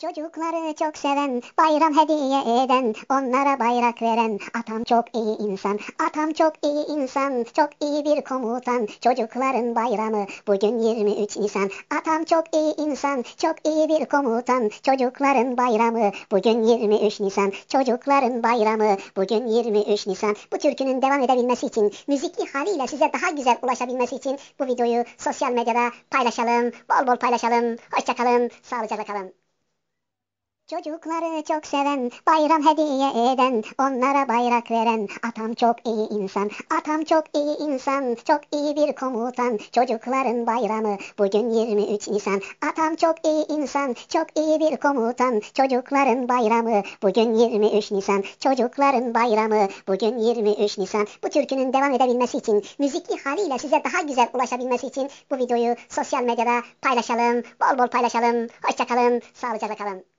Çocukları çok seven, bayram hediye eden, onlara bayrak veren. Atam çok iyi insan, atam çok iyi insan, çok iyi bir komutan. Çocukların bayramı bugün 23 Nisan. Atam çok iyi insan, çok iyi bir komutan. Çocukların bayramı bugün 23 Nisan. Çocukların bayramı bugün 23 Nisan. Bu türkünün devam edebilmesi için, müzikli haliyle size daha güzel ulaşabilmesi için bu videoyu sosyal medyada paylaşalım, bol bol paylaşalım. Hoşçakalın, sağlıcakla kalın. Çocukları çok seven, bayram hediye eden, onlara bayrak veren. Atam çok iyi insan, atam çok iyi insan, çok iyi bir komutan. Çocukların bayramı bugün 23 Nisan. Atam çok iyi insan, çok iyi bir komutan. Çocukların bayramı bugün 23 Nisan. Çocukların bayramı bugün 23 Nisan. Bu türkünün devam edebilmesi için, müzikli haliyle size daha güzel ulaşabilmesi için bu videoyu sosyal medyada paylaşalım, bol bol paylaşalım. Hoşçakalın, sağlıcakla kalın.